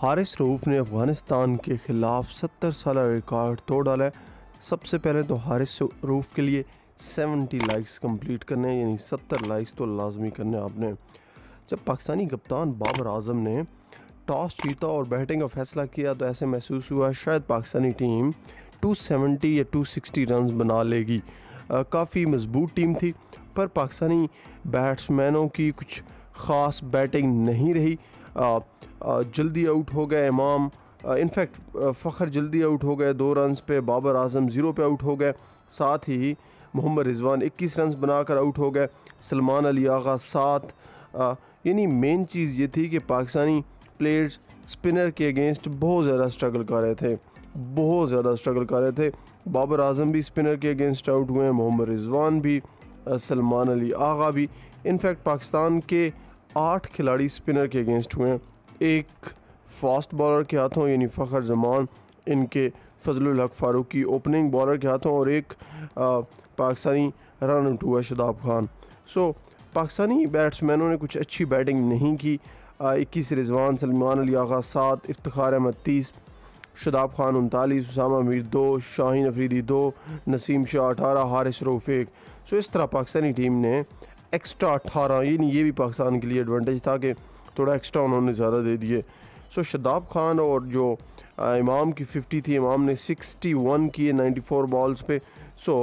हारिस रऊफ ने अफगानिस्तान के ख़िलाफ़ सत्तर साल रिकॉर्ड तोड़ डाला है सबसे पहले तो हारिस रूफ के लिए 70 लाइक्स कंप्लीट करने हैं यानी 70 लाइक्स तो लाजमी करने आपने जब पाकिस्तानी कप्तान बाबर आजम ने टॉस जीता और बैटिंग का फैसला किया तो ऐसे महसूस हुआ शायद पाकिस्तानी टीम 270 या 260 रन बना लेगी काफ़ी मजबूत टीम थी पर पाकिस्तानी बैट्समैनों की कुछ ख़ास बैटिंग नहीं रही जल्दी आउट हो गए इमाम इनफैक्ट फ़खर जल्दी आउट हो गए दो रन पे बाबर आजम ज़ीरो पे आउट हो गए साथ ही मोहम्मद रिजवान 21 रन बनाकर आउट हो गए सलमान अली आगा सात यानी मेन चीज़ ये थी कि पाकिस्तानी प्लेयर्स स्पिनर के अगेंस्ट बहुत ज़्यादा स्ट्रगल कर रहे थे बहुत ज़्यादा स्ट्रगल कर रहे थे बाबर आजम भी स्पिनर के अगेंस्ट आउट हुए हैं मोहम्मद रिजवान भी सलमान अली आगा भी इनफैक्ट पाकिस्तान के आठ खिलाड़ी स्पिनर के अगेंस्ट हुए हैं एक फास्ट बॉलर के हाथों यानी फ़खर जमान इनके फजल हक फारूकी ओपनिंग बॉलर के हाथों और एक पाकिस्तानी रन आउट हुआ शदाब खान सो पाकिस्तानी बैट्समैनों ने कुछ अच्छी बैटिंग नहीं की इक्कीस रिजवान सलमान अली आगा सात इफ्तार अहमद तीस शदाब खान उनतालीस उसामा मीर दो शाहीन अफरीदी दो नसीम शाह अठारह हारिस रोफेक सो इस तरह पाकिस्तानी टीम ने एक्स्ट्रा अठारह नहीं ये भी पाकिस्तान के लिए एडवांटेज था कि थोड़ा एक्स्ट्रा उन्होंने ज़्यादा दे दिए सो शदाब खान और जो इमाम की 50 थी इमाम ने 61 किए 94 बॉल्स पे सो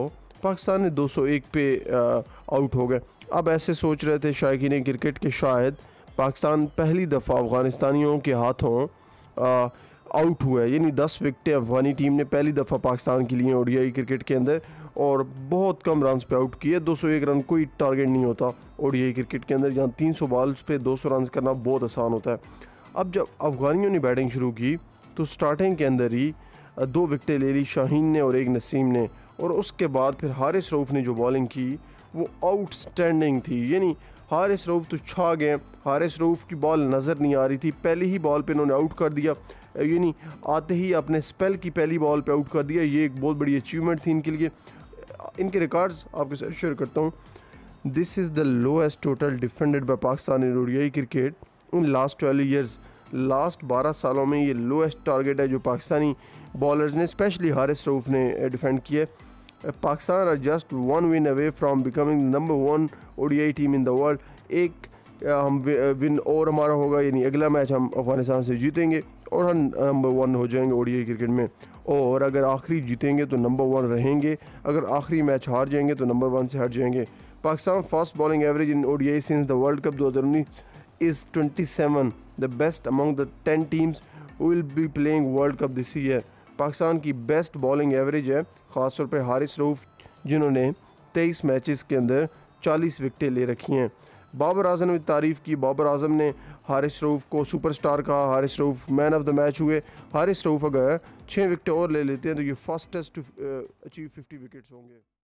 पाकिस्तान ने 201 पे आउट हो गए अब ऐसे सोच रहे थे ने क्रिकेट के शायद पाकिस्तान पहली दफ़ा अफ़गानिस्तानियों के हाथों आउट हुआ है यानी दस विकटें अफगानी टीम ने पहली दफ़ा पाकिस्तान के लिए ओडीआई क्रिकेट के अंदर और बहुत कम रन पे आउट किए 201 रन कोई टारगेट नहीं होता ओडीआई क्रिकेट के अंदर जहाँ 300 बॉल्स दो सौ रन करना बहुत आसान होता है अब जब अफगानियों ने बैटिंग शुरू की तो स्टार्टिंग के अंदर ही दो विकटें ले ली शाहीन ने और एक नसीम ने और उसके बाद फिर हारिस रऊफ़ ने जो बॉलिंग की वो स्टैंडिंग थी यानी हारिस रऊफ़ तो छा गए हारिस रऊफ़ की बॉल नज़र नहीं आ रही थी पहले ही बॉल पे इन्होंने आउट कर दिया यानी आते ही अपने स्पेल की पहली बॉल पे आउट कर दिया ये एक बहुत बड़ी अचीवमेंट थी इनके लिए इनके रिकॉर्ड्स आपके साथ शेयर करता हूँ this is the lowest total defended by Pakistan in ODI cricket in last twelve years लास्ट बारह सालों में ये लोएस्ट टारगेट है जो पाकिस्तानी बॉलर्स ने स्पेशली हारिस रऊफ ने डिफेंड किया Pakistan are just one win away from becoming number one ODI team in the world एक हम विन और हमारा होगा यानी अगला मैच हम अफगानिस्तान से जीतेंगे और हम नंबर वन हो जाएंगे ओडीआई क्रिकेट में और अगर आखिरी जीतेंगे तो नंबर वन रहेंगे अगर आखिरी मैच हार जाएंगे तो नंबर वन से हट जाएंगे Pakistan fast bowling average in ODI since the world cup दो हज़ार उन्नीस is twenty seven the best among the ten teams will be playing world cup this year Pakistan की बेस्ट बॉलिंग एवरेज है ख़ासतौर पर हारिस रऊफ़ जिन्होंने तेईस मैचेस के अंदर चालीस विकटें ले रखी हैं बाबर आजम ने तारीफ़ की बाबर आजम ने हारिस रऊफ़ को सुपरस्टार कहा Haris Rauf man of the match हुए हारिस रऊफ़ अगर छः विकेट और ले लेते हैं तो ये फास्टेस्ट अचीव फिफ्टी विकेट्स होंगे